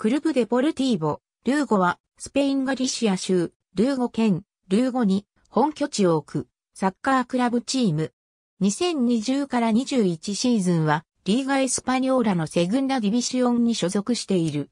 クルブデポルティーボ、ルーゴは、スペインガリシア州、ルーゴ県、ルーゴに本拠地を置く、サッカークラブチーム。2020から21シーズンは、リーガエスパニョーラのセグンダディビシオンに所属している。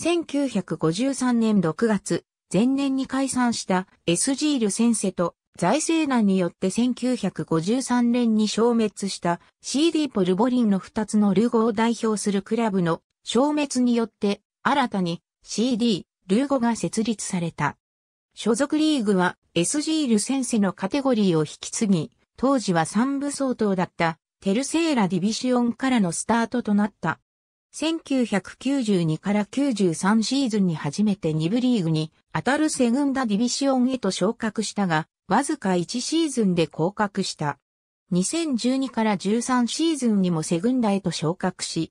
1953年6月、前年に解散したエスジール先生と財政難によって1953年に消滅した CD ポルボリンの2つのルーゴを代表するクラブの消滅によって新たに CD、ルーゴが設立された。所属リーグは SG ルセンセのカテゴリーを引き継ぎ、当時は三部相当だったテルセーラディビシオンからのスタートとなった。1992から93シーズンに初めて2部リーグに当たるセグンダディビシオンへと昇格したが、わずか1シーズンで降格した。2012から13シーズンにもセグンダへと昇格し、